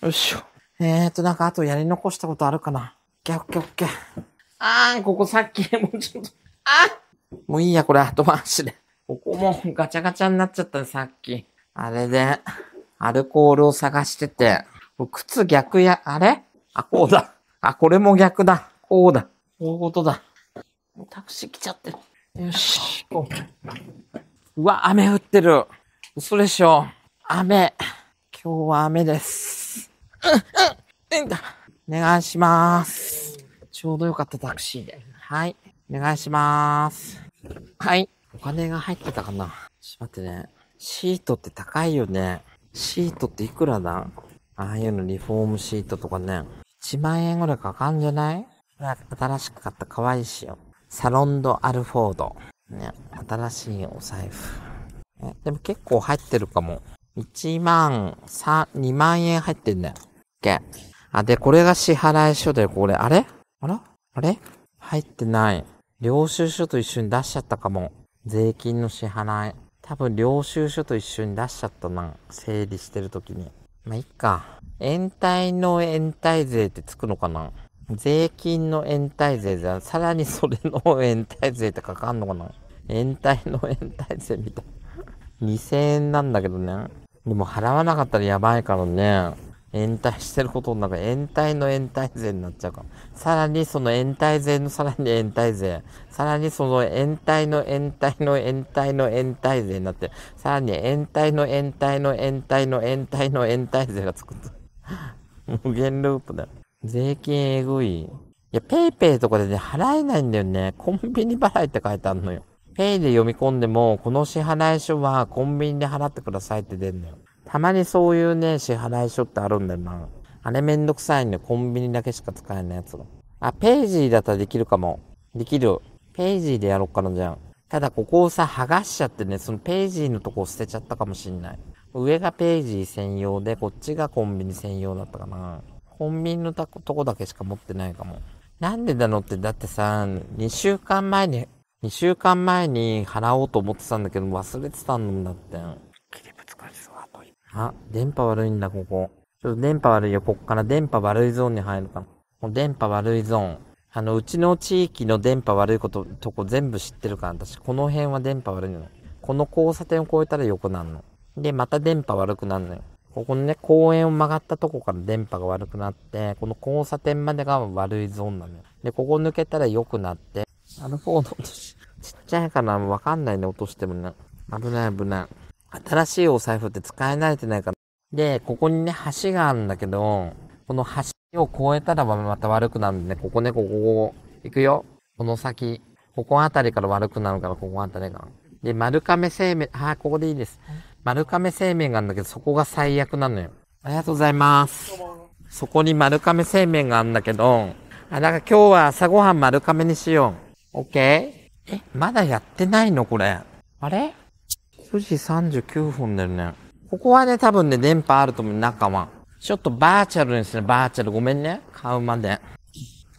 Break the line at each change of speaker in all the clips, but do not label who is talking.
よいしょ。えーと、なんかあとやり残したことあるかな。オッケーオッケーオッケー。あー、ここさっき、もうちょっと、あもういいや、これ後回しで。ここもガチャガチャになっちゃった、さっき。あれで、アルコールを探してて、靴逆や、あれあ、こうだ。あ、これも逆だ。こうだ。こういうことだ。タクシー来ちゃってる。よし、行こう。うわ、雨降ってる。嘘でしょ。雨。今日は雨です。うん、うん、ん、お願いします。ちょうどよかったタクシーで。はい。お願いします。はい。お金が入ってたかなちょっと待ってね。シートって高いよね。シートっていくらだああいうのリフォームシートとかね。1万円ぐらいかかんじゃない新しく買った可愛いしよ。サロンド・アルフォード。ね。新しいお財布。でも結構入ってるかも。1万、3、2万円入ってんだよ。件。あ、で、これが支払い書で、これ、あれあらあれ入ってない。領収書と一緒に出しちゃったかも。税金の支払い。多分、領収書と一緒に出しちゃったな。整理してるときに。まあ、いっか。延滞の延滞税ってつくのかな税金の延滞税じゃ、さらにそれの延滞税ってかかんのかな延滞の延滞税みたい。2000円なんだけどね。でも払わなかったらやばいからね。延滞してることの中延滞の延滞税になっちゃうかさらにその延滞税のさらに延滞税。さらにその延滞の延滞の延滞の延滞税になって、さらに延滞の延滞の延滞の延滞の延滞税がつく。無限ループだよ。税金えぐい。いや、ペイペイとかでね、払えないんだよね。コンビニ払いって書いてあるのよ。ペイで読み込んでも、この支払い書はコンビニで払ってくださいって出るのよ。たまにそういうね、支払い書ってあるんだよな。あれめんどくさいね。コンビニだけしか使えないやつが。あ、ページーだったらできるかも。できる。ページーでやろっかな、じゃん。ただここをさ、剥がしちゃってね、そのページーのとこを捨てちゃったかもしんない。上がページー専用で、こっちがコンビニ専用だったかな。コンビニのとこだけしか持ってないかも。なんでだのって、だってさ、2週間前に、2週間前に払おうと思ってたんだけど忘れてたんだって。あ、電波悪いんだ、ここ。ちょっと電波悪いよ。こっから電波悪いゾーンに入るかも。電波悪いゾーン。あの、うちの地域の電波悪いこと、とこ全部知ってるから、私、この辺は電波悪いの。この交差点を越えたら横なるの。で、また電波悪くなるのよ。ここのね、公園を曲がったとこから電波が悪くなって、この交差点までが悪いゾーンなのよ。で、ここ抜けたら良くなって、あのフード落とし、ちっちゃいからわかんないね、落としてもね。危ない危ない。新しいお財布って使い慣れてないから。で、ここにね、橋があるんだけど、この橋を越えたらまた悪くなるんでね、ここね、ここ、こ行くよ。この先。ここあたりから悪くなるから、ここあたりが。で、丸亀製麺、あ、ここでいいです。丸亀製麺があるんだけど、そこが最悪なのよ。ありがとうございます。そこに丸亀製麺があるんだけど、あ、なんか今日は朝ごはん丸亀にしよう。オッケーえ、まだやってないのこれ。あれ4時39分だよね。ここはね、多分ね、電波あると思う、中は。ちょっとバーチャルですね、バーチャル。ごめんね。買うまで。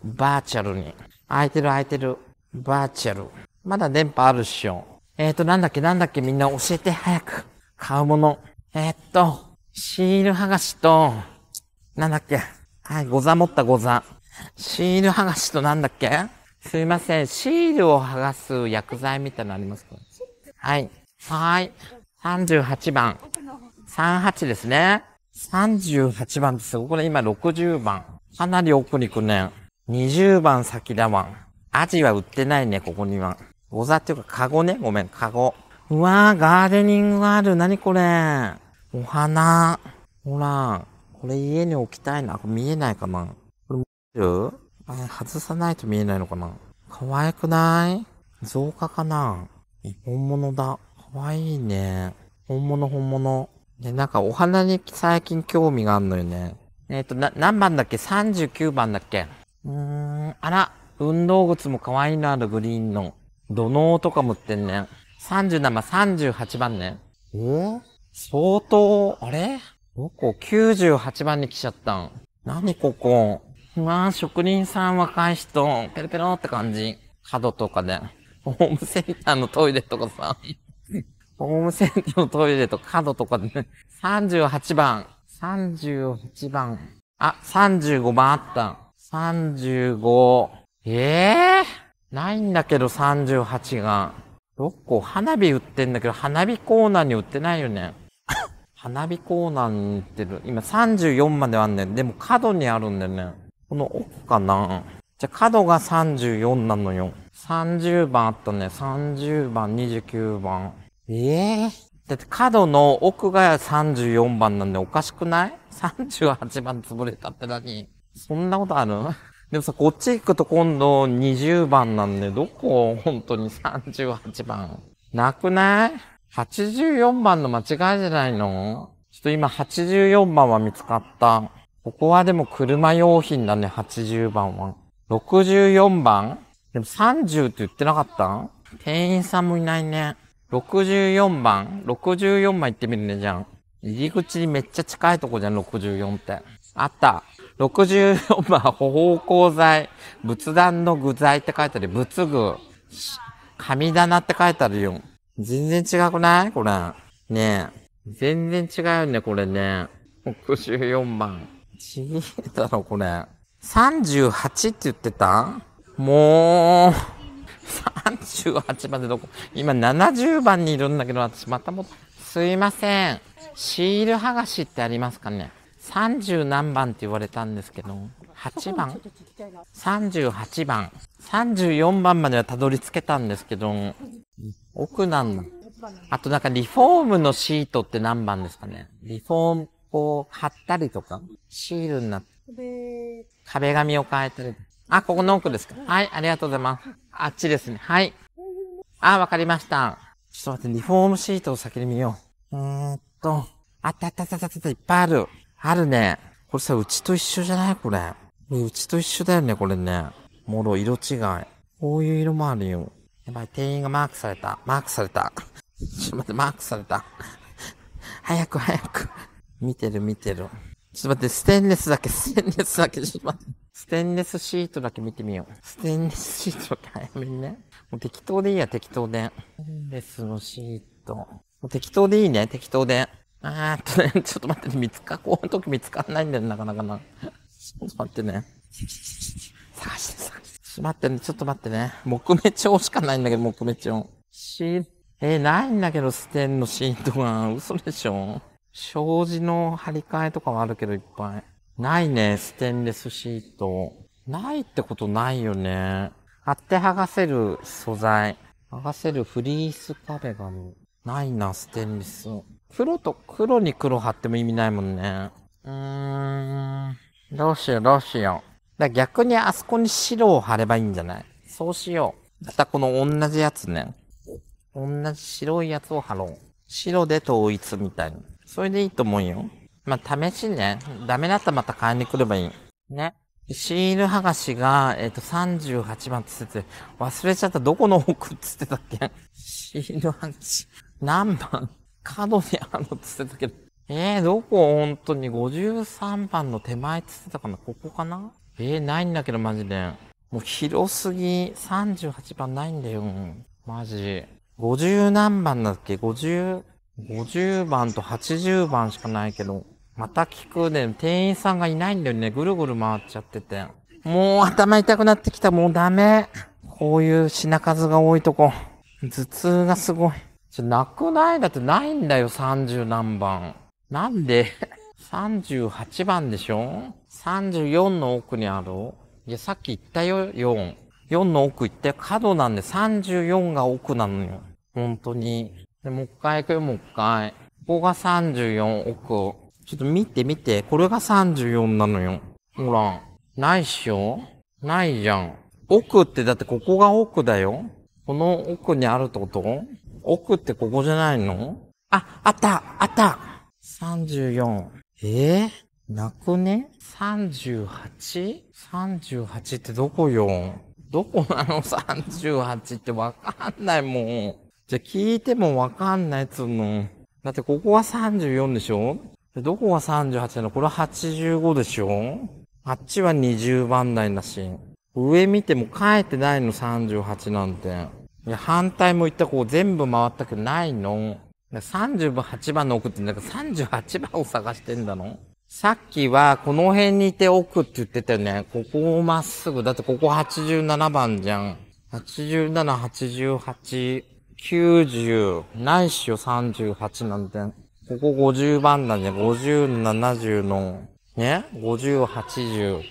バーチャルに。空いてる空いてる。バーチャル。まだ電波あるっしょ。えーと、なんだっけなんだっけみんな教えて、早く。買うもの。えー、っと、シール剥がしと、なんだっけはい、ござ持ったござ。シール剥がしとなんだっけすいません。シールを剥がす薬剤みたいなのありますかはい。はい。38番。38ですね。38番です。これ今60番。かなり奥に来くね。20番先だわアジは売ってないね、ここには。ござっていうか、カゴね。ごめん、カゴ。うわー、ガーデニングある。なにこれ。お花。ほら。これ家に置きたいな。これ見えないかな。これ見えるあれ、外さないと見えないのかな。可愛くない造花かな本物だ。わいいね。本物本物。ね、なんかお花に最近興味があるのよね。えっ、ー、と、な、何番だっけ ?39 番だっけうーん、あら、運動靴も可愛いのあるグリーンの。土のとかも売ってんね。37、38番ね。お相当、あれどこ ?98 番に来ちゃったん。何ここうわぁ、職人さん若い人、ペロペロって感じ。角とかで。ホームセンターのトイレとかさ。ホームセンターのトイレと角とかで、ね、38番、38番、あ、35番あった。35、ええー、ないんだけど38が。6個、花火売ってんだけど、花火コーナーに売ってないよね。花火コーナーに売ってる。今34まであんねん。でも角にあるんだよね。この奥かな。じゃ、角が34なのよ。30番あったね。30番、29番。ええー、だって角の奥が34番なんでおかしくない ?38 番潰れたって何そんなことあるでもさ、こっち行くと今度20番なんで、どこ本当に38番。なくない ?84 番の間違いじゃないのちょっと今84番は見つかった。ここはでも車用品だね、80番は。64番でも30って言ってなかった店員さんもいないね。64番、64番行ってみるね、じゃん。入り口にめっちゃ近いとこじゃん、64って。あった。64番、歩方向材、仏壇の具材って書いてある。仏具、神棚って書いてあるよ。全然違くないこれ。ねえ。全然違うよね、これね。64番。ちげえだろ、これ。38って言ってたもう。38番でどこ今70番にいるんだけど私またもすいませんシール剥がしってありますかね30何番って言われたんですけど8番38番34番まではたどり着けたんですけど奥なんだあとなんかリフォームのシートって何番ですかねリフォームを貼ったりとかシールになって壁紙を変えたりあここの奥ですかはいありがとうございますあっちですね。はい。あ、わかりました。ちょっと待って、リフォームシートを先に見よう。うーんと、あったあったあったあったいっぱいある。あるね。これさ、うちと一緒じゃないこれ。うちと一緒だよね、これね。もろ、色違い。こういう色もあるよ。やばい、店員がマークされた。マークされた。ちょっと待って、マークされた。早く早く。見てる見てる。ちょっと待って、ステンレスだけ、ステンレスだけ、ちょっと待って。ステンレスシートだけ見てみよう。ステンレスシートだけ早めにね。もう適当でいいや、適当で。ステンレスのシート。もう適当でいいね、適当で。あーっとね、ちょっと待って、ね、見つか、こういう時見つかんないんだよ、なかなかな。ちょっと待ってね。探して探して。ちょっと待ってね、ちょっと待ってね。木目調しかないんだけど、木目調。シート。えー、ないんだけど、ステンのシートが。嘘でしょ障子の張り替えとかはあるけど、いっぱい。ないね、ステンレスシート。ないってことないよね。貼って剥がせる素材。剥がせるフリース壁紙。ないな、ステンレス。黒と黒に黒貼っても意味ないもんね。うーん。どうしよう、どうしよう。だ逆にあそこに白を貼ればいいんじゃないそうしよう。またこの同じやつね。同じ白いやつを貼ろう。白で統一みたいに。それでいいと思うよ。まあ、試しね。ダメだったらまた買いに来ればいい。ね。シール剥がしが、えっ、ー、と、38番ってってて、忘れちゃった。どこの奥っつってたっけシール剥がし。何番角にあるのっつってたけど。えー、どこ本当に53番の手前っつってたかなここかなえー、ないんだけど、マジで。もう広すぎ。38番ないんだよ。マジ。50何番だっけ ?50、50番と80番しかないけど。また聞くね。店員さんがいないんだよね。ぐるぐる回っちゃってて。もう頭痛くなってきた。もうダメ。こういう品数が多いとこ。頭痛がすごい。ちょ、なくないだってないんだよ、30何番。なんで ?38 番でしょ ?34 の奥にあるいや、さっき言ったよ、4。4の奥行って角なんで34が奥なのよ。本当に。で、もう一回行くよ、もう一回。ここが34奥。ちょっと見て見て。これが34なのよ。ほら。ないっしょないじゃん。奥ってだってここが奥だよ。この奥にあるってこと奥ってここじゃないのあ、あったあった !34。えー、なくね ?38?38 38ってどこよどこなの ?38 ってわかんないもん。じゃ、聞いてもわかんないっつうの。だってここは34でしょで、どこが38なのこれは85でしょあっちは20番台だし。上見ても書いてないの38なんて。いや、反対も言ったこう全部回ったけどないの。38番の奥ってなんか38番を探してんだのさっきはこの辺にいて奥って言ってたよね。ここをまっすぐ。だってここ87番じゃん。87、88、90、ないしよ38なんて。ここ50番だね。50、70の、ね ?50、80、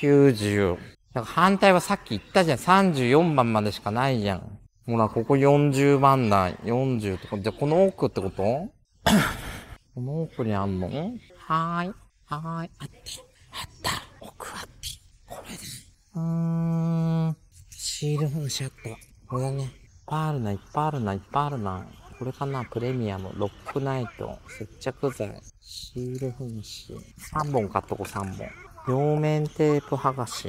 90。なんか反対はさっき言ったじゃん。34番までしかないじゃん。ほら、ここ40番台。40とか。じゃ、この奥ってこと この奥にあんのはーい。はーい。あった。あった。奥あって。これだ。うーん。シール本シャット。これだね。いっぱいあるな、いっぱいあるな、いっぱいあるな。これかなプレミアム、ロックナイト、接着剤、シール粉紙。3本買っとこ、3本。両面テープ剥がし。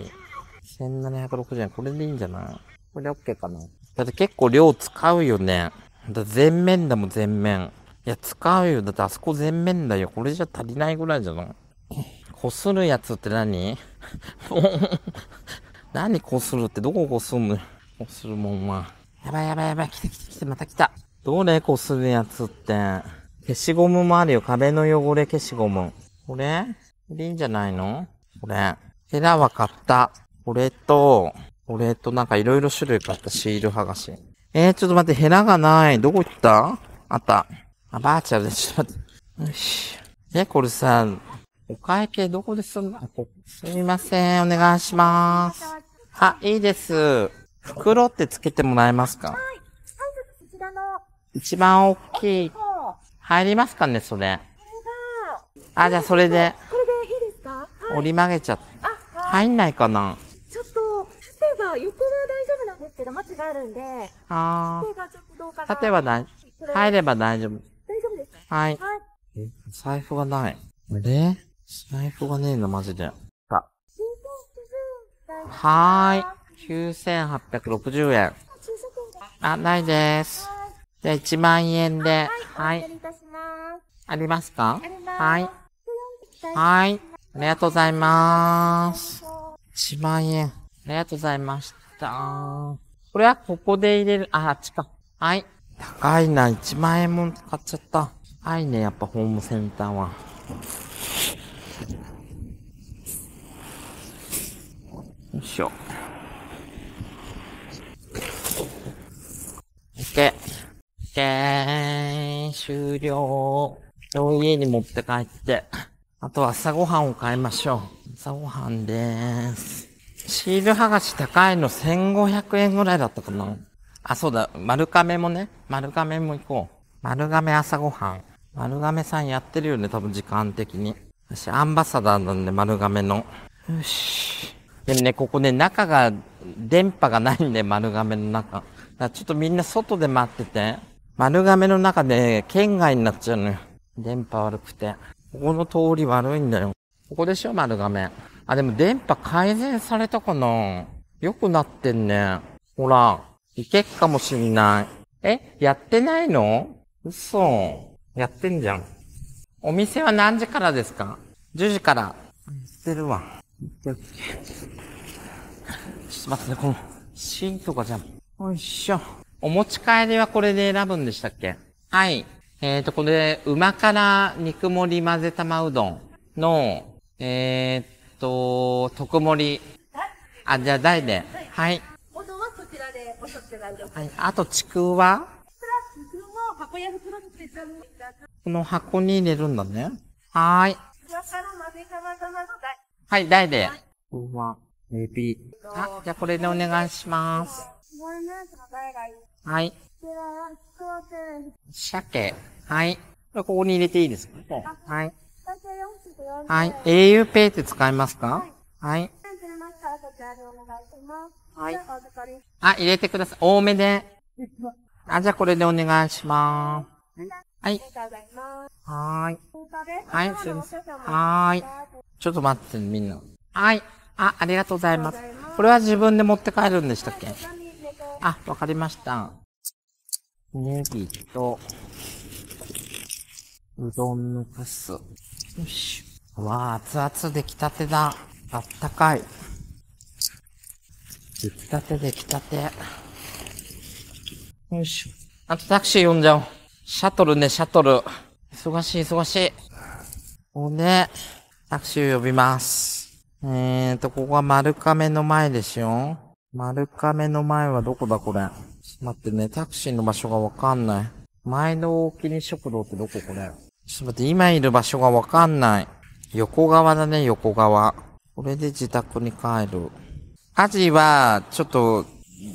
1760円。これでいいんじゃないこれで OK かなだって結構量使うよね。だ全面だもん、全面。いや、使うよ。だってあそこ全面だよ。これじゃ足りないぐらいじゃないこするやつって何 何こするってどここすんのこするもんは。やばいやばいやばい。来て来て来て、また来た。どれこするやつって。消しゴムもあるよ。壁の汚れ消しゴム。これこれいいんじゃないのこれ。ヘラは買った。これと、これとなんかいろいろ種類買ったシール剥がし。えー、ちょっと待って、ヘラがない。どこ行ったあった。あ、バーチャルで、ちょっと待って。よし。え、これさ、お会計どこですんのすみません、お願いします。あ、いいです。袋ってつけてもらえますか一番大きい。入りますかね、それ。あ、じゃあそれで。これでいいですか、折り曲げちゃって。入んないかな。ちょっと、縦が、横は大丈夫なんですけど、マチがあるんで。ああ。縦がちょっ大、入れば大丈夫。大丈夫ですかはい。はい。え、財布がない。あれ財布がねえの、マジで。あ。はーい。9860円。あ、ないでーす。じゃあ1万円で。はい。い、ありますかはい。はい。ありがとうございます。1万円。ありがとうございました。これはここで入れる。あ、あっちか。はい。高いな。1万円も買っちゃった。はいね、やっぱホームセンターは。よいしょ。OK。OK。終了。家に持って帰って。あとは朝ごはんを買いましょう。朝ごはんでーす。シール剥がし高いの1500円ぐらいだったかな。あ、そうだ。丸亀もね。丸亀も行こう。丸亀朝ごはん。丸亀さんやってるよね、多分時間的に。私、アンバサダーなんで、丸亀の。よし。でもね、ここね、中が、電波がないんで、丸亀の中。だからちょっとみんな外で待ってて。丸亀の中で県外になっちゃうのよ。電波悪くて。ここの通り悪いんだよ。ここでしょ、丸亀。あ、でも電波改善されたかな良くなってんね。ほら、いけっかもしんない。え、やってないの嘘。やってんじゃん。お店は何時からですか ?10 時から。言ってるわ。ちょっと待って、ね、この、シートがじゃん。よいしょ。お持ち帰りはこれで選ぶんでしたっけはい。えっ、ー、と、これ、ま辛肉盛り混ぜ玉うどんの、えっ、と、特盛り。あ、じゃあ、大で。はい。はこちら
でおいはい。
あと、ちくわ箱や袋に入れこの箱に入れるんだね。はーい。旨辛混ぜ玉玉の大。はい、大で。うわ、エビ。あ、じゃあ、これでお願いします。はい。鮭。はい。ここに入れていいですかはい。はい。auPay って使いますかはい。はい。あ、入れてください。多めで。あ、じゃあこれでお願いしまーす。はい。はーい。はい、すいません。はーい。ちょっと待って、みんな。はい。あ、ありがとうございます。これは自分で持って帰るんでしたっけあ、わかりました。ネギと、うどんのカス。よし。わあ、熱々で来たてだ。あったかい。できたてで来たて。よしあとタクシー呼んじゃおう。シャトルね、シャトル。忙しい、忙しい。おね、タクシーを呼びます。えーと、ここは丸亀の前でしょ丸亀の前はどこだこれ。待ってね、タクシーの場所がわかんない。前の大きに食堂ってどここれ。ちょっと待って、今いる場所がわかんない。横側だね、横側。これで自宅に帰る。アジは、ちょっと、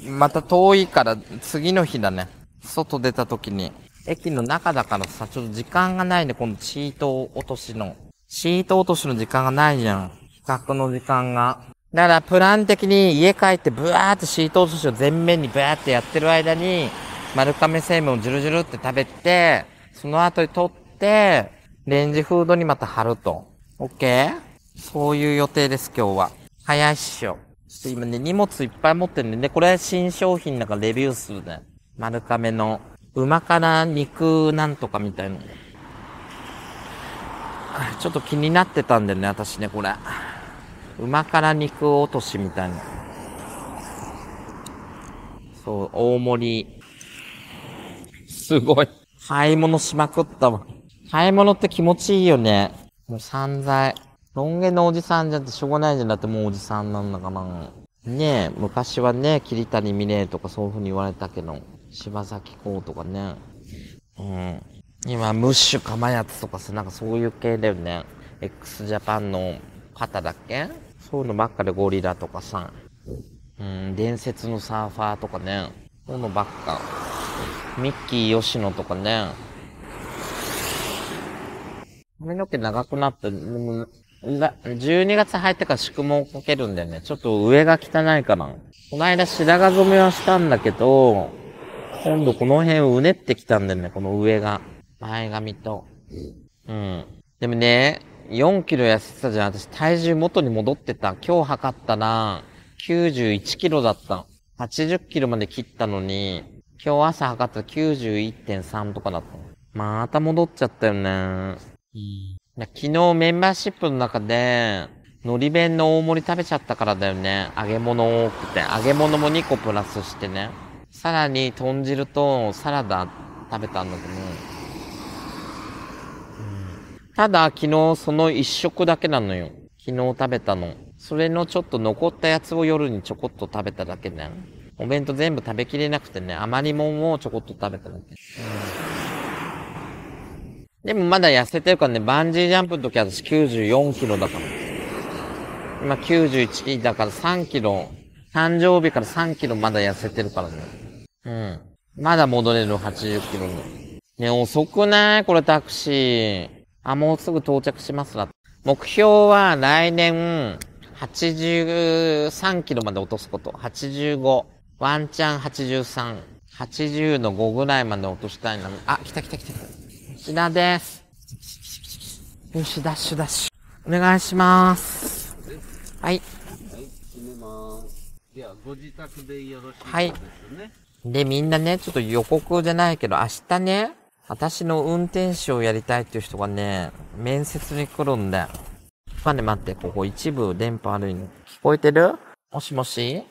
また遠いから、次の日だね。外出た時に。駅の中だからさ、ちょっと時間がないね、このチート落としの。チート落としの時間がないじゃん。比較の時間が。だからプラン的に家帰ってブワーってシート寿司を全面にブワーってやってる間に、丸亀製麺をジュルジュルって食べて、その後に取って、レンジフードにまた貼ると。オッケーそういう予定です、今日は。早いっしょ。ちょっと今ね、荷物いっぱい持ってるんで、ね、これ新商品だからレビューするね。丸亀の、うか辛肉なんとかみたいなちょっと気になってたんだよね、私ね、これ。うま辛肉落としみたいな。そう、大盛り。すごい。買い物しまくったわ。買い物って気持ちいいよね。もう散財。ロン毛のおじさんじゃってしょうがないじゃん。だってもうおじさんなんだから。ねえ、昔はね、桐谷美玲とかそういう風に言われたけど、柴咲コウとかね。うん。今、ムッシュかまやつとかさ、なんかそういう系だよね。x ジャパンの方だっけそういうのばっかでゴリラとかさ、うん、伝説のサーファーとかね、そういうのばっか。ミッキー吉野とかね、髪の毛長くなった、でも、12月入ってから宿毛をかけるんだよね。ちょっと上が汚いから。この間白髪染めはしたんだけど、今度この辺をうねってきたんだよね、この上が。前髪と。うん。でもね、4キロ痩せてたじゃん。私体重元に戻ってた。今日測ったら、91キロだった。80キロまで切ったのに、今日朝測ったら91.3とかだった。また戻っちゃったよね。昨日メンバーシップの中で、海苔弁の大盛り食べちゃったからだよね。揚げ物多くて。揚げ物も2個プラスしてね。さらに豚汁とサラダ食べたんだけど、ね、ただ昨日その一食だけなのよ。昨日食べたの。それのちょっと残ったやつを夜にちょこっと食べただけね。お弁当全部食べきれなくてね、余りもんをちょこっと食べただけ。でもまだ痩せてるからね、バンジージャンプの時私94キロだから。今91キロだから3キロ、誕生日から3キロまだ痩せてるからね。うん。まだ戻れる80キロの。ね、遅くないこれタクシー。あ、もうすぐ到着しますわ。目標は来年、83キロまで落とすこと。85。ワンチャン83。80の5ぐらいまで落としたいな。あ、来た来た来た来た。吉田です。よし、ダッシュダッシュ。お願いします。はい。はい、決めます。では、ご自宅でよろしいですね。はい。で、みんなね、ちょっと予告じゃないけど、明日ね、私の運転手をやりたいっていう人がね、面接に来るんだよ。まあね、待って、ここ一部電波悪いの。聞こえてるもしもし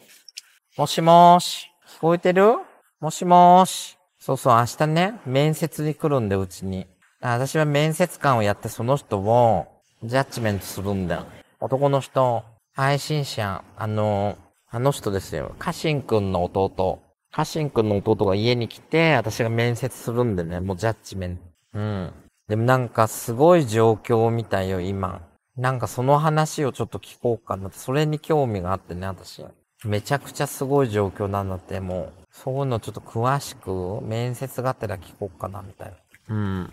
もしもーし。聞こえてるもしもーし。そうそう、明日ね、面接に来るんだよ、うちに。私は面接官をやってその人を、ジャッジメントするんだよ。男の人、配信者、あの、あの人ですよ。家臣くんの弟。カシン君の弟が家に来て、私が面接するんでね、もうジャッジメント。うん。でもなんかすごい状況みたいよ、今。なんかその話をちょっと聞こうかなって、それに興味があってね、私。めちゃくちゃすごい状況なんだって、もう。そういうのちょっと詳しく、面接がてら聞こうかな、みたいな。うん。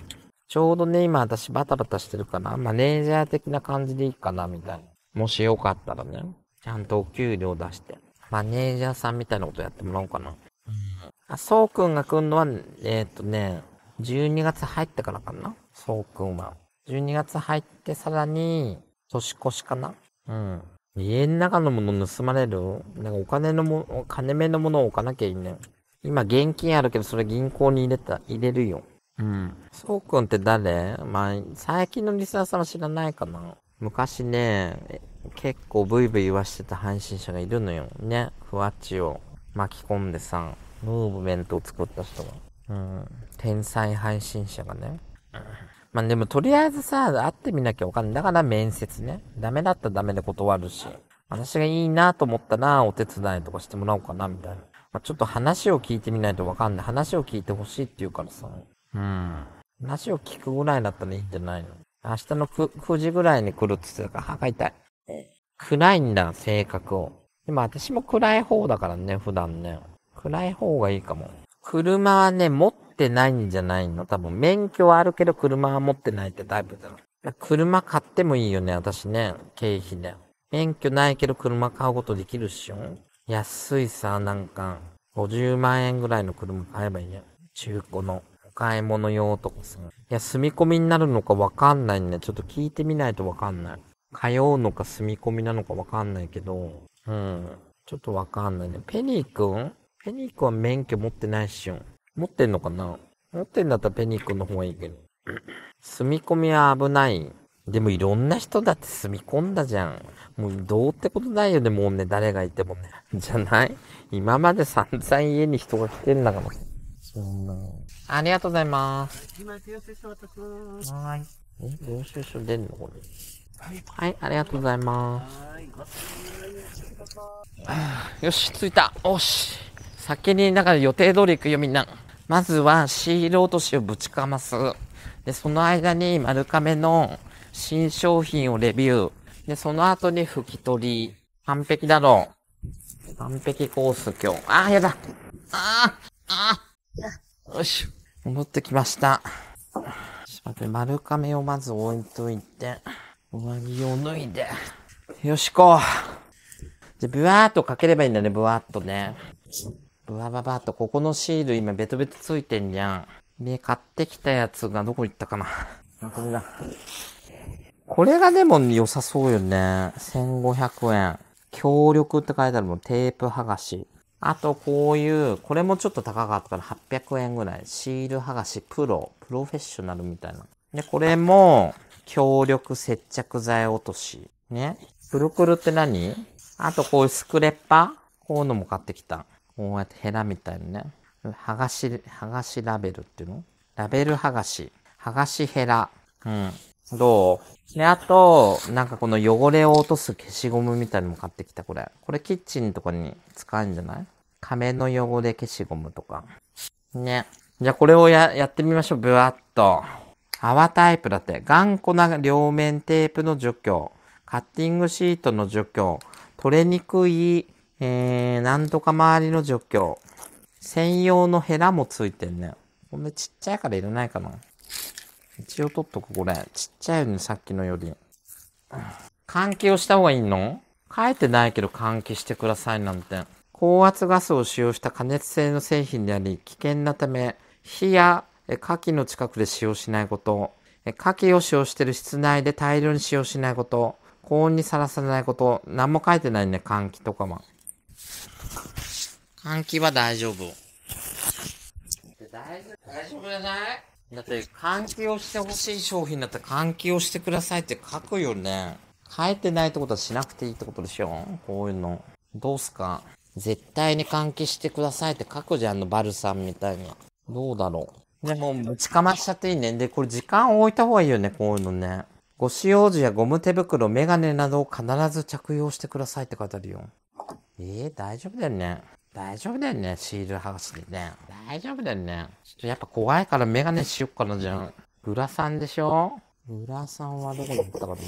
ちょうどね、今私バタバタしてるかな。マネージャー的な感じでいいかな、みたいな。もしよかったらね、ちゃんとお給料出して、マネージャーさんみたいなことやってもらおうかな。あ、そうくんが来んのは、えっ、ー、とね、12月入ってからかなそうくんは。12月入ってさらに、年越しかなうん。家の中のもの盗まれるなんかお金のも、金目のものを置かなきゃいいね。今現金あるけど、それ銀行に入れた、入れるよ。うん。そうくんって誰まあ、最近のリスナーさんは知らないかな。昔ね、結構ブイブイ言わしてた配信者がいるのよ。ね。ふわっちを巻き込んでさ。ムーブメントを作った人が。うん。天才配信者がね。まあでもとりあえずさ、会ってみなきゃわかんない。だから面接ね。ダメだったらダメで断るし。私がいいなと思ったらお手伝いとかしてもらおうかな、みたいな。まあ、ちょっと話を聞いてみないとわかんない。話を聞いてほしいって言うからさ。うん。話を聞くぐらいだったらいいんじゃないの明日の 9, 9時ぐらいに来るって言ってたから、歯が痛い。暗いんだ、性格を。でも私も暗い方だからね、普段ね。暗い方がいいかも。車はね、持ってないんじゃないの多分、免許はあるけど車は持ってないってタイプだろ。車買ってもいいよね、私ね。経費で。免許ないけど車買うことできるっしょ安いさ、なんか、50万円ぐらいの車買えばいいや。中古の。お買い物用とかさ。いや、住み込みになるのかわかんないね。ちょっと聞いてみないとわかんない。通うのか住み込みなのかわかんないけど。うん。ちょっとわかんないね。ペニーくんペニックは免許持ってないっしょ。持ってんのかな持ってんだったらペニックの方がいいけど。住み込みは危ない。でもいろんな人だって住み込んだじゃん。もうどうってことないよね、もうね、誰がいてもね。じゃない今まで散々家に人が来てんだから。そんな。ありがとうございます。今、書渡します。はい。え、領収書出んのこれ。はい、ありがとうございます。はい。よし、着いた。おし。先にだから予定通り行くよみんなまずはシール落としをぶちかますでその間に丸亀の新商品をレビューでその後に拭き取り完璧だろう完璧コース今日ああやだあああよし戻ってきましたちょっと待って丸亀をまず置いといて上着を脱いでよしこうで、ブワーっとかければいいんだね、ブワーっとね。ブわばばッと、ここのシール今ベトベトついてんじゃん。で、買ってきたやつがどこ行ったかな。あ、これだ。これがでも良さそうよね。1500円。協力って書いてあるもん。テープ剥がし。あとこういう、これもちょっと高かったから800円ぐらい。シール剥がしプロ、プロフェッショナルみたいな。で、これも、協力接着剤落とし。ね。くるくるって何あとこういうスクレッパーこういうのも買ってきた。こうやってヘラみたいなね、剥がし、剥がしラベルっていうのラベル剥がし。剥がしヘラ。うん。どうで、あと、なんかこの汚れを落とす消しゴムみたいのも買ってきた、これ。これキッチンとかに使うんじゃない亀の汚れ消しゴムとか。ね。じゃあこれをや、やってみましょう。ぶわっと。泡タイプだって。頑固な両面テープの除去。カッティングシートの除去。取れにくいえー、なんとか周りの除去。専用のヘラもついてんね。こなちっちゃいからいらないかな。一応取っとく、これ。ちっちゃいよね、さっきのより。換気をした方がいいの書いてないけど換気してくださいなんて。高圧ガスを使用した加熱性の製品であり、危険なため、火や火器の近くで使用しないこと。火器を使用している室内で大量に使用しないこと。高温にさらさないこと。何も書いてないね、換気とかも。換気は大丈夫。大丈夫、大丈夫じゃないだって、換気をしてほしい商品だったら換気をしてくださいって書くよね。書いてないってことはしなくていいってことでしょこういうの。どうすか絶対に換気してくださいって書くじゃんの、バルさんみたいに。どうだろう。でも、ぶちかましちゃっていいね。で、これ時間を置いた方がいいよね、こういうのね。ご使用時やゴム手袋、メガネなどを必ず着用してくださいって書いてあるよ。えー、大丈夫だよね。大丈夫だよね、シールハウスでね。大丈夫だよね。ちょっとやっぱ怖いからメガネしよっかな、じゃん。グラさんでしょグラさんはどこに行ったかね。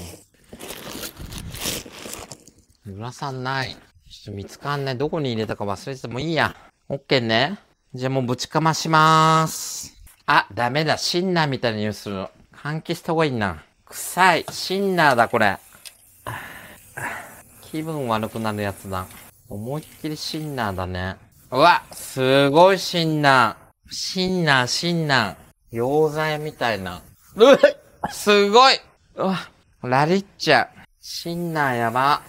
ラさんない。ちょっと見つかんない。どこに入れたか忘れててもいいや。オッケーね。じゃあもうぶちかましまーす。あ、ダメだ。シンナーみたいな匂いする換気した方がいいな。臭い。シンナーだ、これ。気分悪くなるやつだ。思いっきりシンナーだね。うわすごいシンナー。シンナー、シンナー。溶剤みたいな。うわすごいうわラリッチャ。シンナーやば。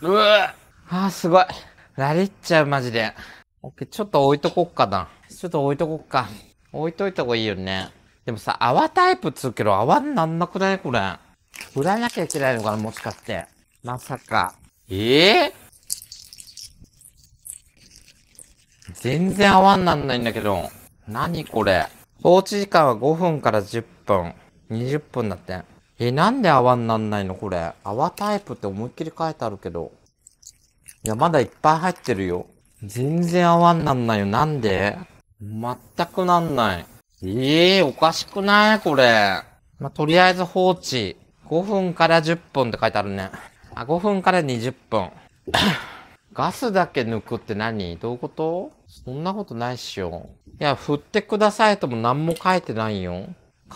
うわあすごい。ラリッチャマジで。オッケー、ちょっと置いとこっかな。ちょっと置いとこっか。置いといた方がいいよね。でもさ、泡タイプつうけど泡になんなくないこれ。売らなきゃいけないのかな、もしかして。まさか。えぇ、ー、全然泡になんないんだけど。何これ。放置時間は5分から10分。20分だって。え、なんで泡になんないのこれ。泡タイプって思いっきり書いてあるけど。いや、まだいっぱい入ってるよ。全然泡になんないよ。なんで全くなんない。ええー、おかしくないこれ。まとりあえず放置。5分から10分って書いてあるね。あ、5分から20分。ガスだけ抜くって何どういうことそんなことないっしょ。いや、振ってくださいとも何も書いてないよ。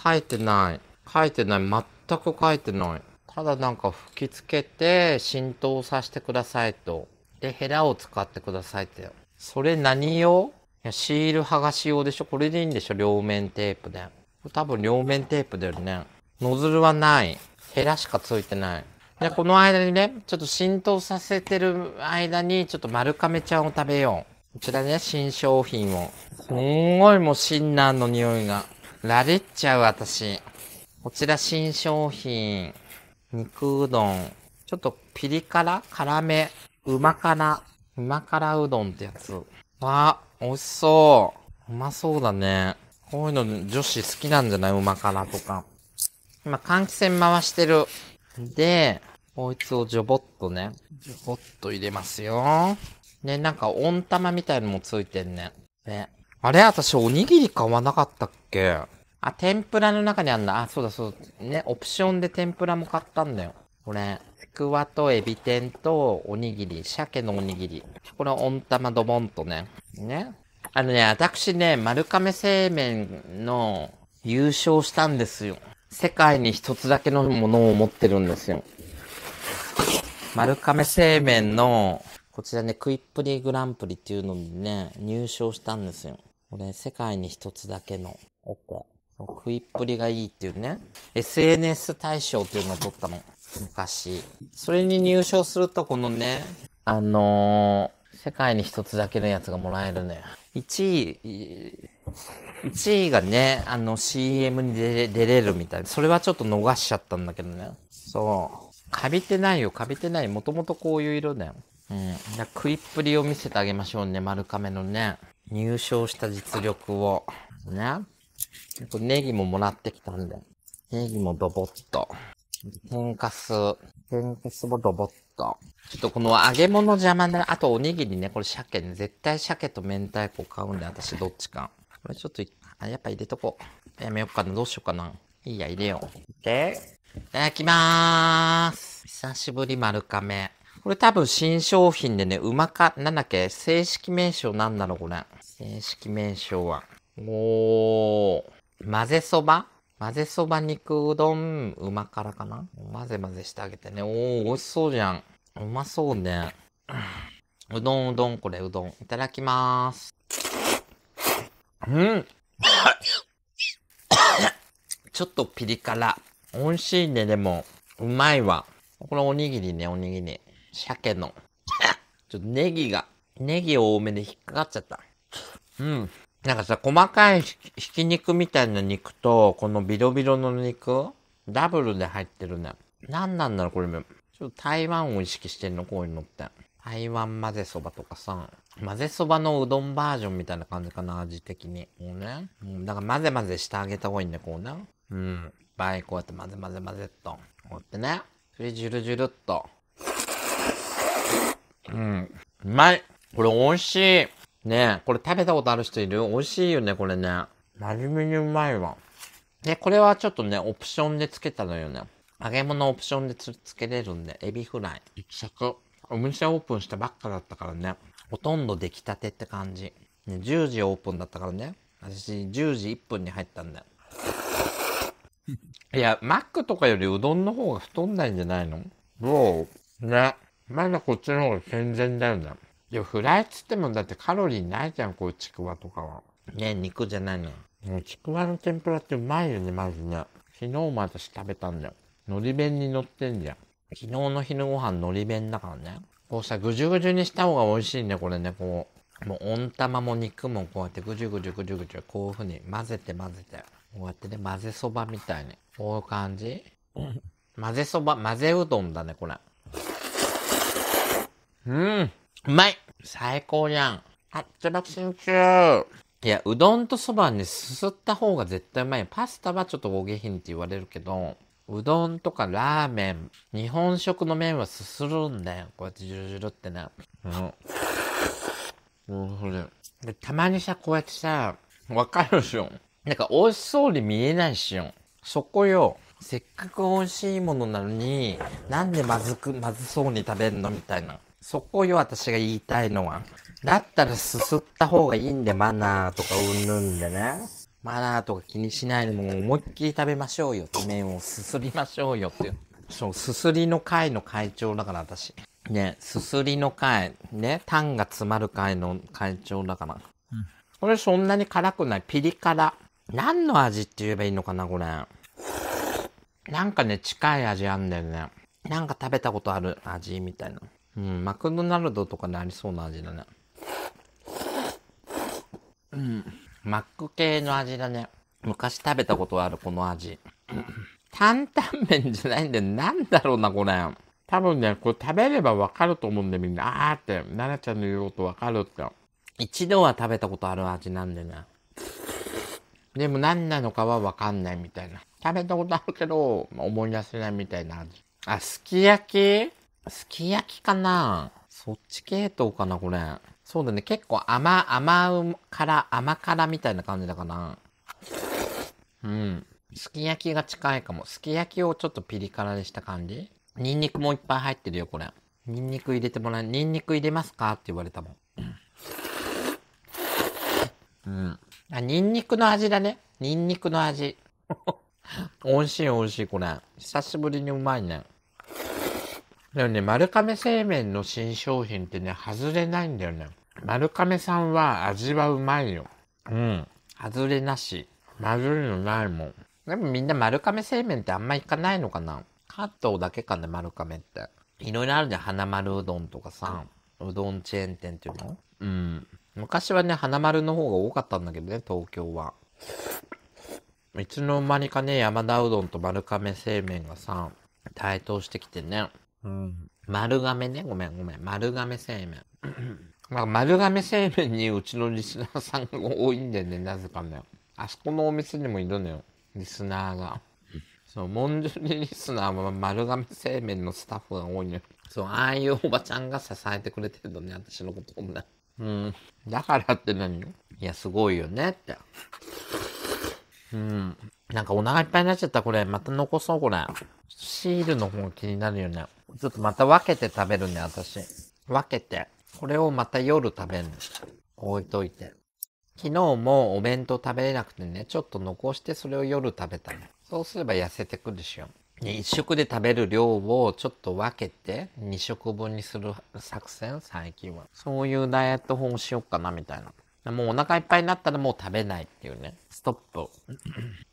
書いてない。書いてない。全く書いてない。ただなんか吹きつけて浸透させてくださいと。で、ヘラを使ってくださいって。それ何用いや、シール剥がし用でしょこれでいいんでしょ両面テープで。これ多分両面テープだよね。ノズルはない。ヘラしかついてない。で、この間にね、ちょっと浸透させてる間に、ちょっと丸亀ちゃんを食べよう。こちらね、新商品を。すんごいもうシンナーの匂いが。られちゃう、私。こちら新商品。肉うどん。ちょっとピリ辛辛め。うま辛。うま辛うどんってやつ。わあ、美味しそう。うまそうだね。こういうの女子好きなんじゃないうま辛とか。今換気扇回してる。で、こいつをジョボッとね。ジョボッと入れますよ。ね、なんか温玉みたいのもついてんね。ね。あれ私おにぎり買わなかったっけあ、天ぷらの中にあんな。あ、そうだそうだ。ね、オプションで天ぷらも買ったんだよ。これ、ちくわとエビ天とおにぎり、鮭のおにぎり。これ温玉ドボンとね。ね。あのね、私ね、丸亀製麺の優勝したんですよ。世界に一つだけのものを持ってるんですよ。丸亀製麺の、こちらね、クイップリグランプリっていうのにね、入賞したんですよ。これ、世界に一つだけの、おこ。食いっぷりがいいっていうね、SNS 対象っていうのを取ったの。昔。それに入賞すると、このね、あのー、世界に一つだけのやつがもらえるね。1位、1位がね、あの CM に出れるみたいな。それはちょっと逃しちゃったんだけどね。そう。カビてないよ、カビてない。もともとこういう色だよ。うん。じゃ食いっぷりを見せてあげましょうね、丸亀のね。入賞した実力を。ね。とネギももらってきたんで。ネギもドボッと。天かす。天かすもドボッと。ちょっとこの揚げ物邪魔な、あとおにぎりね、これ鮭ね、絶対鮭と明太子買うんで、私どっちか。これちょっと、あ、やっぱ入れとこう。やめようかな。どうしようかな。いいや、入れよう。で、いただきまーす。久しぶり、丸亀。これ多分新商品でね、うまか、なんだっけ正式名称なんだろう、これ。正式名称は。おー。混ぜそば混ぜそば肉うどん、うま辛かな混ぜ混ぜしてあげてね。おー、美味しそうじゃん。うまそうね。うどんうどん、これうどん。いただきまーす。うんちょっとピリ辛。美味しいね、でも。うまいわ。これおにぎりね、おにぎり。鮭の。ちょっとネギが、ネギ多めで引っかかっちゃった。うん。なんかさ、細かいひき肉みたいな肉と、このビロビロの肉、ダブルで入ってるね。何なんだろう、これ。ちょっと台湾を意識してんの、こういうのって。台湾混ぜそばとかさ、混ぜそばのうどんバージョンみたいな感じかな、味的に。もうね。うん、だから混ぜ混ぜしてあげた方がいいんだこうね。うん。い、こうやって混ぜ混ぜ混ぜっと。こうやってね。それジュルジュルっと。うん。うまい。これ美味しい。ねえ、これ食べたことある人いる美味しいよね、これね。真面目にうまいわ。で、これはちょっとね、オプションでつけたのよね。揚げ物オプションでつけれるんで、エビフライ。一着。お店オープンしたばっかだったからね、ほとんど出来たてって感じ。10時オープンだったからね、私10時1分に入ったんだよ。いや、マックとかよりうどんの方が太んないんじゃないのどうね。まだこっちの方が健全だよね。いや、フライつってもだってカロリーないじゃん、こういうちくわとかは。ね肉じゃないの。もうちくわの天ぷらってうまいよね、まずね。昨日も私食べたんだよ。海苔弁に乗ってんじゃん。昨日の昼ご飯海苔弁だからね。こうさ、ぐじゅぐじゅにした方が美味しいね、これね。こう、もう温玉も肉もこうやってぐじゅぐじゅぐじゅぐじゅ、こういう風に混ぜて混ぜて。こうやってね、混ぜそばみたいに。こういう感じ混ぜそば、混ぜうどんだね、これ。うん。うまい最高じゃん。あっちょらくしんちゅう。いや、うどんとそばにすすった方が絶対うまい。パスタはちょっとご下品って言われるけど、うどんとかラーメン、日本食の麺はすするんだよ。こうやってジュルジュルってね。うん。うん、それ。で、たまにさ、こうやってさ、わかるでしょ。なんか美味しそうに見えないしよ。そこよ。せっかく美味しいものなのに、なんでまずく、まずそうに食べんのみたいな。そこよ、私が言いたいのは。だったらすすった方がいいんで、マナーとかうんぬんでね。マナーとか気にしないでも思いっきり食べましょうよって麺をすすりましょうよってそうすすりの会の会長だから私ねすすりの会ねタンが詰まる会の会長だから、これそんなに辛くないピリ辛何の味って言えばいいのかなこれなんかね近い味あんだよねなんか食べたことある味みたいなうんマクドナルドとかでありそうな味だねうんマック系の味だね。昔食べたことあるこの味。担々麺じゃないんで、なんだろうな、これ。多分ね、これ食べればわかると思うんで、みんな、あーって、奈々ちゃんの言うことわかるって。一度は食べたことある味なんでね。でも何なのかはわかんないみたいな。食べたことあるけど、思い出せないみたいな味。あ、すき焼きすき焼きかなそっち系統かな、これ。そうだね、結構甘、甘辛、甘辛みたいな感じだかな。うん。すき焼きが近いかも。すき焼きをちょっとピリ辛にした感じニンニクもいっぱい入ってるよ、これ。ニンニク入れてもらえ、ニンニク入れますかって言われたもん。うん。あ、ニンニクの味だね。ニンニクの味。美味しい美味しい、これ。久しぶりにうまいね。でもね、丸亀製麺の新商品ってね、外れないんだよね。丸亀さんは味はうまいよ。うん。外れなし。まずいのないもん。でもみんな丸亀製麺ってあんま行かないのかな関東だけかね、丸亀って。いろいろあるじゃん、花丸うどんとかさ。うどんチェーン店っていうのうん。昔はね、花丸の方が多かったんだけどね、東京は。いつの間にかね、山田うどんと丸亀製麺がさ、台頭してきてね。うん。丸亀ね、ごめんごめん。丸亀製麺。まあ、丸亀製麺にうちのリスナーさんが多いんだよね、なぜかね。あそこのお店にもいるのよ、リスナーが。そう、モンジュリリスナーは丸亀製麺のスタッフが多いのよ。そう、ああいうおばちゃんが支えてくれてるのね、私のこともね。うん。だからって何いや、すごいよねって。うん。なんかお腹いっぱいになっちゃった、これ。また残そう、これ。シールの方気になるよね。ちょっとまた分けて食べるね、私。分けて。これをまた夜食べる。置いといて。昨日もお弁当食べれなくてね、ちょっと残してそれを夜食べたの。そうすれば痩せてくるしよ。一食で食べる量をちょっと分けて二食分にする作戦最近は。そういうダイエット法をしよっかなみたいな。もうお腹いっぱいになったらもう食べないっていうね。ストップ。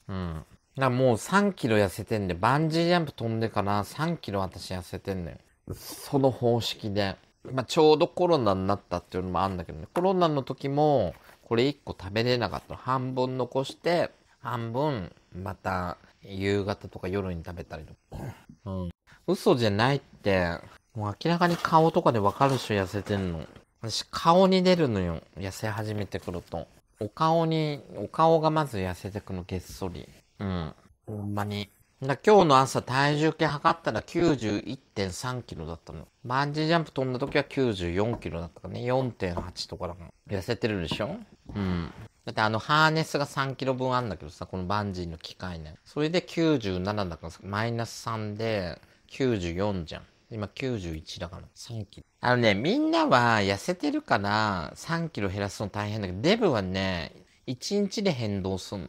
うん。だもう3キロ痩せてんで、バンジージャンプ飛んでから3キロ私痩せてんねん。その方式で。まあ、ちょうどコロナになったっていうのもあるんだけどね、コロナの時も、これ1個食べれなかった。半分残して、半分、また、夕方とか夜に食べたりとか。うん。嘘じゃないって、もう明らかに顔とかでわかるし痩せてんの。私、顔に出るのよ。痩せ始めてくると。お顔に、お顔がまず痩せてくの、げっそり。うん。ほんまに。今日の朝体重計測ったら91.3キロだったの。バンジージャンプ飛んだ時は94キロだったかね。4.8とかだから。痩せてるでしょうん。だってあのハーネスが3キロ分あんだけどさ、このバンジーの機械ね。それで97だからさ、マイナス3で94じゃん。今91だから3キロ。あのね、みんなは痩せてるから3キロ減らすの大変だけど、デブはね、1日で変動すんの。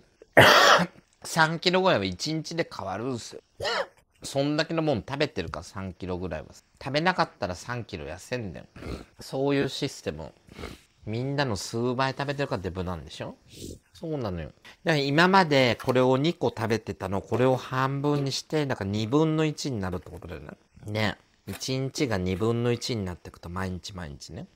3キロぐらいは1日で変わるんすよ。そんだけのもん食べてるから3キロぐらいは。食べなかったら3キロ痩せんねん。そういうシステム。みんなの数倍食べてるからデブなんでしょそうなのよ。だから今までこれを2個食べてたのこれを半分にして、だから2分の1になるってことだよね。ね。1日が2分の1になっていくと毎日毎日ね。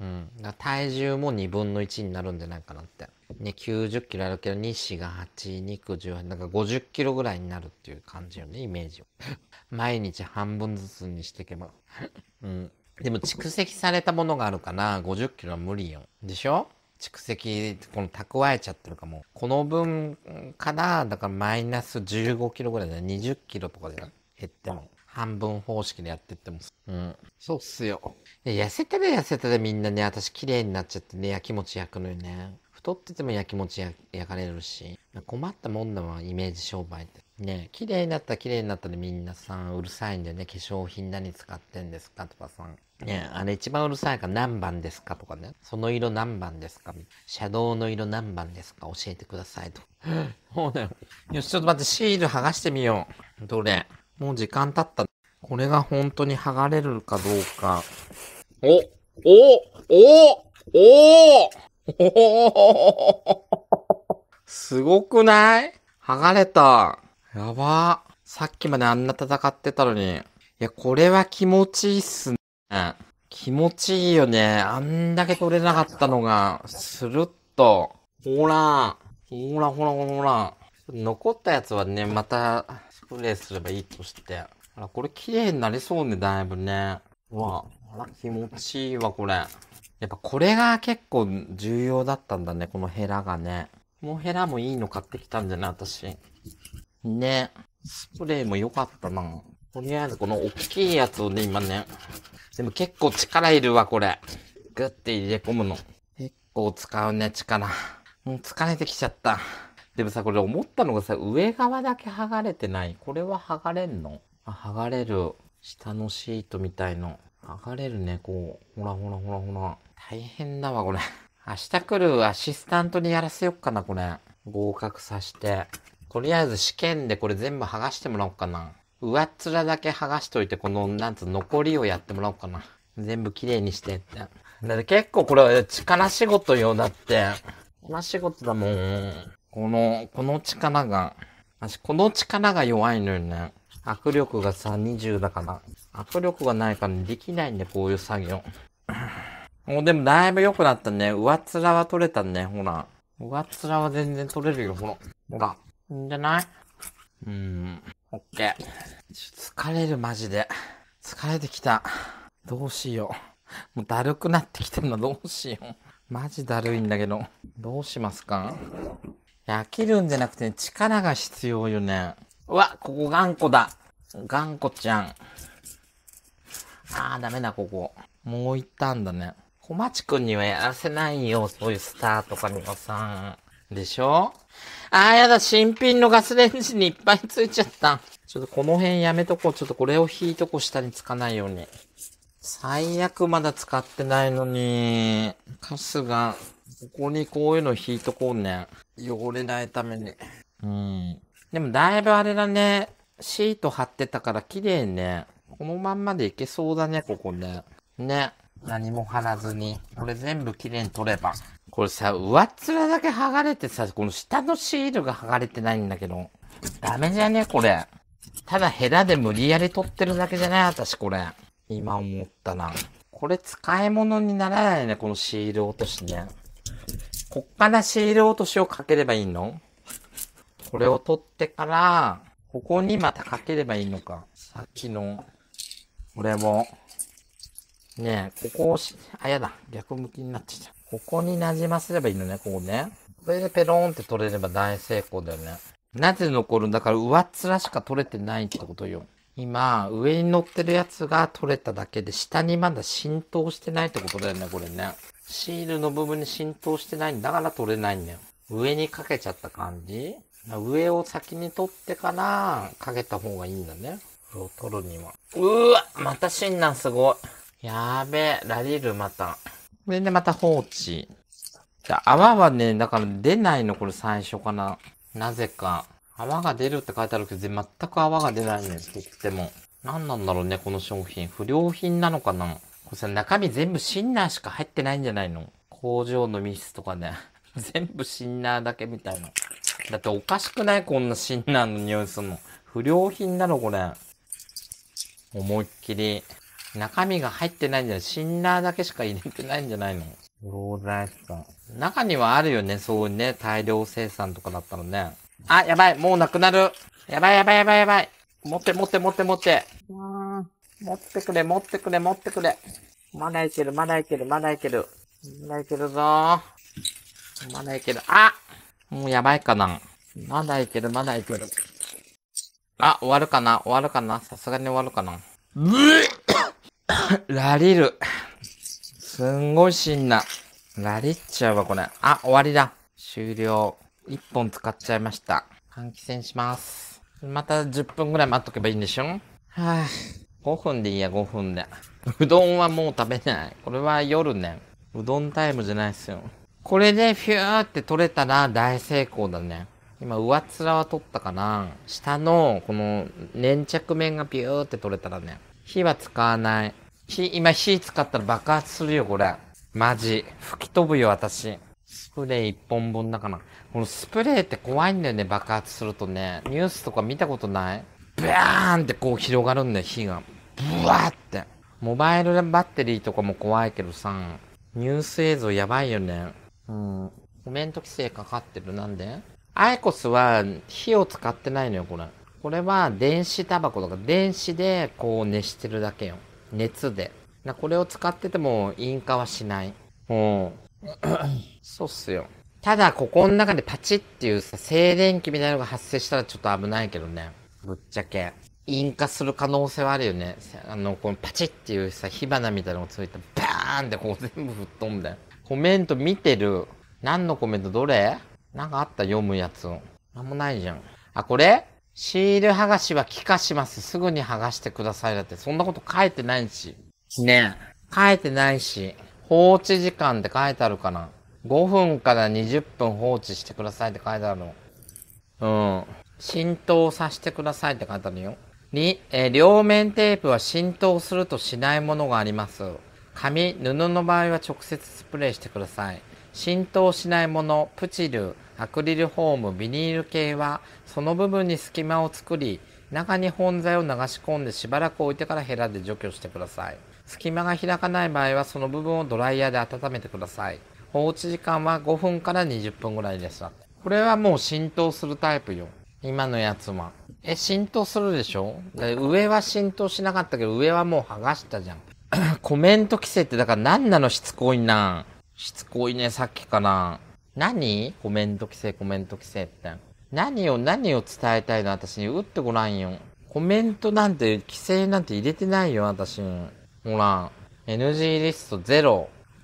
うん。だから体重も2分の1になるんじゃないかなって。ね、90キロあるけど、西が8、肉18、なんか50キロぐらいになるっていう感じよね、イメージを。毎日半分ずつにしていけば。うん。でも蓄積されたものがあるから、50キロは無理よ。でしょ蓄積、この蓄えちゃってるかも。この分から、だからマイナス15キロぐらいで20キロとかで減っても。半分方式でやってっても。うん。そうっすよ。痩せてる痩せてるみんなね、私綺麗になっちゃってね、やきもち焼くのよね。太ってても焼きもち焼かれるし、困ったもんだわ、イメージ商売って。ね綺麗になったら綺麗になったらみんなさ、うるさいんだよね。化粧品何使ってんですかとかさ。ねあれ一番うるさいから何番ですかとかね。その色何番ですかシャドウの色何番ですか教えてくださいと。そうだよ。よし、ちょっと待って、シール剥がしてみよう。どれもう時間経った。これが本当に剥がれるかどうか。おおおおおすごくない剥がれた。やば。さっきまであんな戦ってたのに。いや、これは気持ちいいっすね。気持ちいいよね。あんだけ取れなかったのが、スルッと。ほら。ほらほらほら。残ったやつはね、また、スプレーすればいいとして。あら、これ綺麗になりそうね、だいぶね。うわ、あら、気持ちいいわ、これ。やっぱこれが結構重要だったんだね、このヘラがね。もうヘラもいいの買ってきたんじゃない私。ね。スプレーも良かったな。とりあえずこの大きいやつをね、今ね。でも結構力いるわ、これ。グッて入れ込むの。結構使うね、力。もう疲れてきちゃった。でもさ、これ思ったのがさ、上側だけ剥がれてない。これは剥がれんのあ、剥がれる。下のシートみたいの。剥がれるね、こう。ほらほらほらほら。大変だわ、これ。明日来るアシスタントにやらせよっかな、これ。合格させて。とりあえず試験でこれ全部剥がしてもらおうかな。上っ面だけ剥がしといて、この、なんつう、残りをやってもらおうかな。全部綺麗にしてって。だって結構これ、力仕事よ、だって。こな仕事だもん。この、この力が。私、この力が弱いのよね。握力がさ、20だから。握力がないからできないんで、こういう作業。もうでもだいぶ良くなったね。上面は取れたね、ほら。上面は全然取れるよ、ほら。ほら。いいんじゃないうん。オッケー。疲れる、マジで。疲れてきた。どうしよう。もうだるくなってきてるの、どうしよう。マジだるいんだけど。どうしますか飽きるんじゃなくて、力が必要よね。うわ、ここ頑固だ。頑固ちゃん。あー、ダメだ、ここ。もう行ったんだね。小町くんにはやらせないよ、そういうスターとかにはさ。でしょあーやだ、新品のガスレンジにいっぱいついちゃった。ちょっとこの辺やめとこう。ちょっとこれを引いとこう、下につかないように。最悪まだ使ってないのに。カスが、ここにこういうの引いとこうね。汚れないために。うん。でもだいぶあれだね。シート貼ってたから綺麗ね。このまんまでいけそうだね、ここね。ね。何も貼らずに、これ全部きれいに取れば。これさ、上っ面だけ剥がれてさ、この下のシールが剥がれてないんだけど。ダメじゃねこれ。ただヘラで無理やり取ってるだけじゃない私これ。今思ったな。これ使い物にならないね、このシール落としね。こっからシール落としをかければいいのこれを取ってから、ここにまたかければいいのか。さっきの、これも、ねえ、ここをし、あ、やだ。逆向きになってきた。ここに馴染ませればいいのね、ここね。これでペローンって取れれば大成功だよね。なぜ残るんだから上っ面しか取れてないってことよ。今、上に乗ってるやつが取れただけで、下にまだ浸透してないってことだよね、これね。シールの部分に浸透してないんだから取れないんだよ。上にかけちゃった感じ上を先に取ってからかけた方がいいんだね。れを取るには。うわまた診断すごい。やーべえ、ラリルまた。これでまた放置。じゃ泡はね、だから出ないの、これ最初かな。なぜか。泡が出るって書いてあるけど、全く泡が出ないね、とっても。何なんだろうね、この商品。不良品なのかなこれさ、中身全部シンナーしか入ってないんじゃないの工場のミスとかね。全部シンナーだけみたいな。だっておかしくないこんなシンナーの匂いするの。不良品なの、これ。思いっきり。中身が入ってないんじゃないシンナーだけしか入れてないんじゃないのそうでか。中にはあるよね、そうね。大量生産とかだったのね。あ、やばい、もうなくなる。やばいやばいやばいやばい。持って持って持って持って。持ってくれ、持ってくれ、持ってくれ。まだいける、まだいける、まだいける。まだいけるぞー。まだいける。あもうやばいかな。まだいける、まだいける。あ、終わるかな終わるかなさすがに終わるかなうえ。ラリル。すんごいしんな。ラリっちゃうわ、これ。あ、終わりだ。終了。一本使っちゃいました。換気扇します。また10分ぐらい待っとけばいいんでしょはぁ、あ。5分でいいや、5分で。うどんはもう食べない。これは夜ね。うどんタイムじゃないっすよ。これでフューって取れたら大成功だね。今、上面は取ったかな。下の、この粘着面がピューって取れたらね。火は使わない。火、今火使ったら爆発するよ、これ。マジ。吹き飛ぶよ、私。スプレー一本分だから。このスプレーって怖いんだよね、爆発するとね。ニュースとか見たことないブーンってこう広がるんだよ、火が。ブワーって。モバイルバッテリーとかも怖いけどさ、ニュース映像やばいよね。うん。コメント規制かかってる。なんでアイコスは火を使ってないのよ、これ。これは電子タバコとか電子でこう熱してるだけよ。熱で。なこれを使ってても引火はしない。うん。そうっすよ。ただ、ここの中でパチっていうさ、静電気みたいなのが発生したらちょっと危ないけどね。ぶっちゃけ。引火する可能性はあるよね。あの、このパチっていうさ、火花みたいなのがついて、バーンってこう全部吹っ飛んで。コメント見てる。何のコメントどれなんかあった読むやつ。なんもないじゃん。あ、これシール剥がしは気化します。すぐに剥がしてください。だって、そんなこと書いてないし。ねえ。書いてないし、放置時間って書いてあるかな。5分から20分放置してくださいって書いてあるの。うん。浸透させてくださいって書いてあるよ。に、えー、両面テープは浸透するとしないものがあります。紙、布の場合は直接スプレーしてください。浸透しないもの、プチル、アクリルフォームビニール系はその部分に隙間を作り中に本材を流し込んでしばらく置いてからヘラで除去してください隙間が開かない場合はその部分をドライヤーで温めてください放置時間は5分から20分ぐらいでしたこれはもう浸透するタイプよ今のやつはえ浸透するでしょで上は浸透しなかったけど上はもう剥がしたじゃん コメント規制ってだから何なのしつこいなしつこいねさっきから何コメント規制、コメント規制って。何を、何を伝えたいの私に打ってごらんよ。コメントなんて、規制なんて入れてないよ、私。ほら、NG リスト0。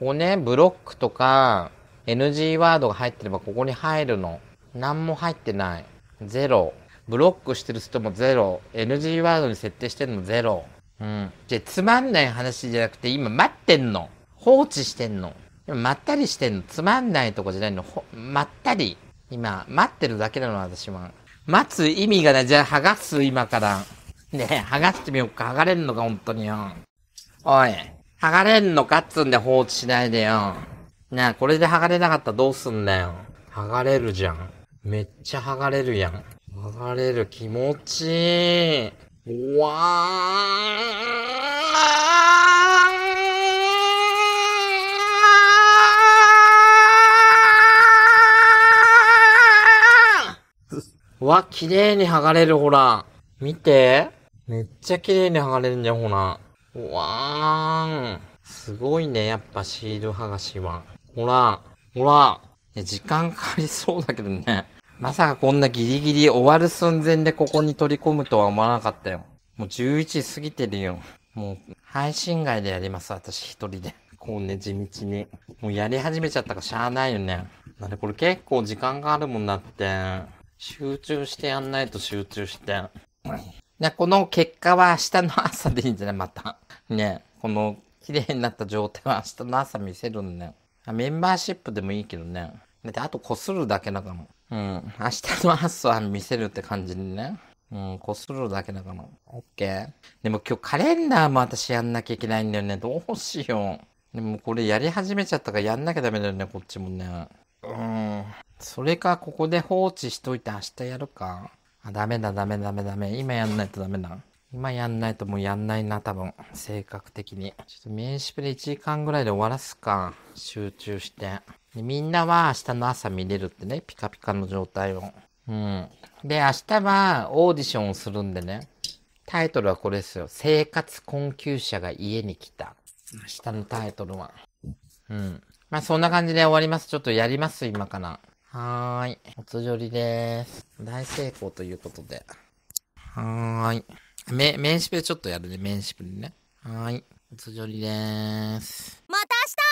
ここね、ブロックとか、NG ワードが入ってればここに入るの。何も入ってない。0。ブロックしてる人も0。NG ワードに設定してるのも0。うん。じゃ、つまんない話じゃなくて、今待ってんの。放置してんの。でもまったりしてんのつまんないとこじゃないの。ほまったり。今、待ってるだけなの、私は。待つ意味がない。じゃあ、剥がす、今から。ねえ、剥がしてみようか。剥がれんのか、本当によ。おい、剥がれんのかっつんで放置しないでよ。なあ、これで剥がれなかったらどうすんだよ。剥がれるじゃん。めっちゃ剥がれるやん。剥がれる気持ちいい。うわーわ、綺麗に剥がれる、ほら。見て。めっちゃ綺麗に剥がれるんじゃん、ほら。うわーん。すごいね、やっぱシール剥がしは。ほら、ほら。いや、時間かかりそうだけどね。まさかこんなギリギリ終わる寸前でここに取り込むとは思わなかったよ。もう11時過ぎてるよ。もう、配信外でやります、私一人で。こうね、地道に。もうやり始めちゃったかしゃあないよね。なんでこれ結構時間があるもんだって。集中してやんないと集中して。ね、この結果は明日の朝でいいんじゃないまた。ねこの綺麗になった状態は明日の朝見せるんだよ。メンバーシップでもいいけどね。だってあとこするだけだから。うん。明日の朝は見せるって感じにね。うん、擦るだけだから。オッケー。でも今日カレンダーも私やんなきゃいけないんだよね。どうしよう。でもこれやり始めちゃったからやんなきゃダメだよね、こっちもね。うん。それか、ここで放置しといて明日やるか。あ、ダメだ、ダメだ、ダメだ、今やんないとダメだ。今やんないともうやんないな、多分。性格的に。ちょっと面識で1時間ぐらいで終わらすか。集中して。でみんなは明日の朝見れるってね。ピカピカの状態を。うん。で、明日はオーディションをするんでね。タイトルはこれですよ。生活困窮者が家に来た。明日のタイトルは。うん。まあ、そんな感じで終わります。ちょっとやります、今から。はーい。おつじょりです。大成功ということで。はーい。め、面識でちょっとやるね、面識でね。はーい。おつじょりです。また明日